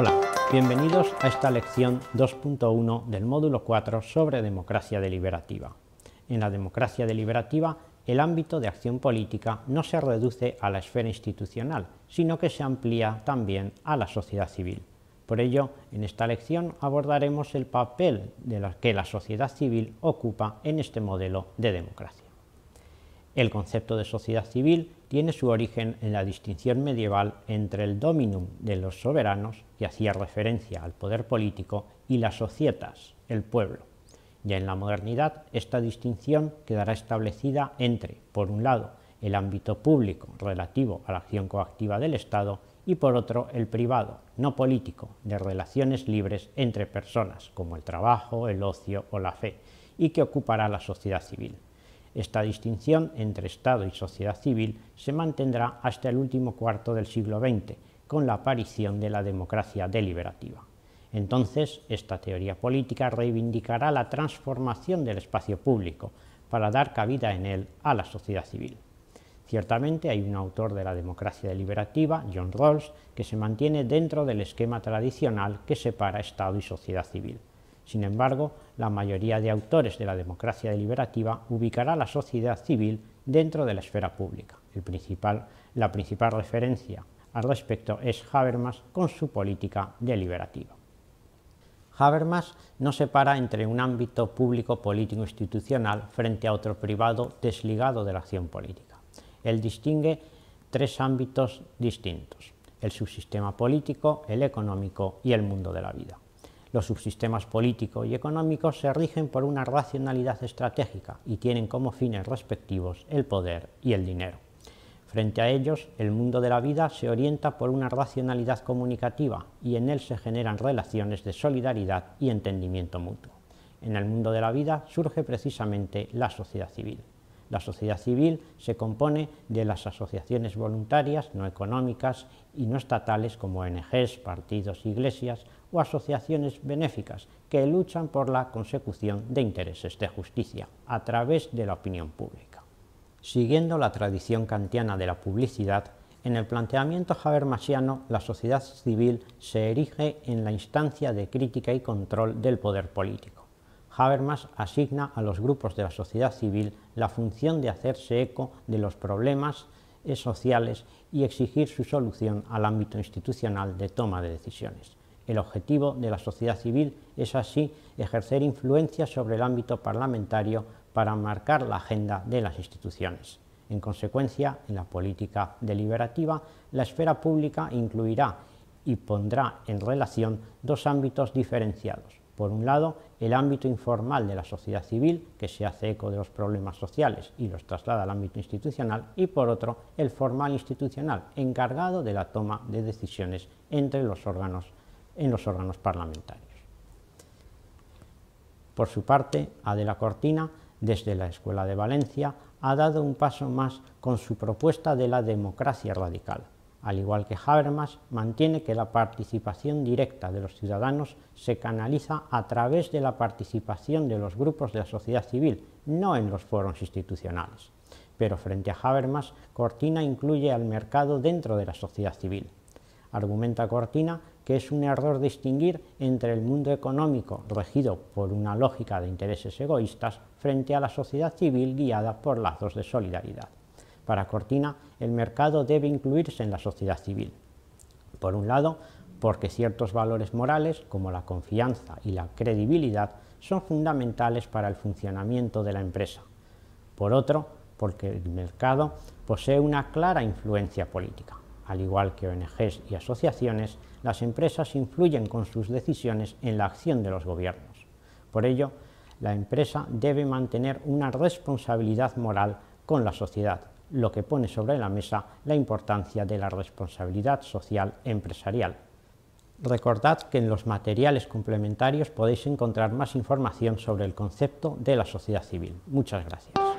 Hola, bienvenidos a esta lección 2.1 del módulo 4 sobre democracia deliberativa. En la democracia deliberativa, el ámbito de acción política no se reduce a la esfera institucional, sino que se amplía también a la sociedad civil. Por ello, en esta lección abordaremos el papel que la sociedad civil ocupa en este modelo de democracia. El concepto de sociedad civil tiene su origen en la distinción medieval entre el dominum de los soberanos, que hacía referencia al poder político, y las societas, el pueblo. Ya en la modernidad, esta distinción quedará establecida entre, por un lado, el ámbito público relativo a la acción coactiva del Estado y por otro el privado, no político, de relaciones libres entre personas, como el trabajo, el ocio o la fe, y que ocupará la sociedad civil. Esta distinción entre Estado y sociedad civil se mantendrá hasta el último cuarto del siglo XX, con la aparición de la democracia deliberativa. Entonces, esta teoría política reivindicará la transformación del espacio público para dar cabida en él a la sociedad civil. Ciertamente hay un autor de la democracia deliberativa, John Rawls, que se mantiene dentro del esquema tradicional que separa Estado y sociedad civil. Sin embargo, la mayoría de autores de la democracia deliberativa ubicará a la sociedad civil dentro de la esfera pública. El principal, la principal referencia al respecto es Habermas con su política deliberativa. Habermas no separa entre un ámbito público político institucional frente a otro privado desligado de la acción política. Él distingue tres ámbitos distintos, el subsistema político, el económico y el mundo de la vida. Los subsistemas políticos y económicos se rigen por una racionalidad estratégica y tienen como fines respectivos el poder y el dinero. Frente a ellos, el mundo de la vida se orienta por una racionalidad comunicativa y en él se generan relaciones de solidaridad y entendimiento mutuo. En el mundo de la vida surge precisamente la sociedad civil. La sociedad civil se compone de las asociaciones voluntarias, no económicas y no estatales como ONGs, partidos, iglesias o asociaciones benéficas que luchan por la consecución de intereses de justicia a través de la opinión pública. Siguiendo la tradición kantiana de la publicidad, en el planteamiento habermasiano, la sociedad civil se erige en la instancia de crítica y control del poder político Habermas asigna a los grupos de la sociedad civil la función de hacerse eco de los problemas eh, sociales y exigir su solución al ámbito institucional de toma de decisiones. El objetivo de la sociedad civil es así ejercer influencia sobre el ámbito parlamentario para marcar la agenda de las instituciones. En consecuencia, en la política deliberativa, la esfera pública incluirá y pondrá en relación dos ámbitos diferenciados, por un lado, el ámbito informal de la sociedad civil, que se hace eco de los problemas sociales y los traslada al ámbito institucional, y por otro, el formal institucional, encargado de la toma de decisiones entre los órganos, en los órganos parlamentarios. Por su parte, Adela Cortina, desde la Escuela de Valencia, ha dado un paso más con su propuesta de la democracia radical, al igual que Habermas, mantiene que la participación directa de los ciudadanos se canaliza a través de la participación de los grupos de la sociedad civil, no en los foros institucionales. Pero frente a Habermas, Cortina incluye al mercado dentro de la sociedad civil. Argumenta Cortina que es un error distinguir entre el mundo económico regido por una lógica de intereses egoístas frente a la sociedad civil guiada por lazos de solidaridad. Para Cortina, el mercado debe incluirse en la sociedad civil. Por un lado, porque ciertos valores morales, como la confianza y la credibilidad, son fundamentales para el funcionamiento de la empresa. Por otro, porque el mercado posee una clara influencia política. Al igual que ONGs y asociaciones, las empresas influyen con sus decisiones en la acción de los gobiernos. Por ello, la empresa debe mantener una responsabilidad moral con la sociedad, lo que pone sobre la mesa la importancia de la responsabilidad social empresarial. Recordad que en los materiales complementarios podéis encontrar más información sobre el concepto de la sociedad civil. Muchas gracias.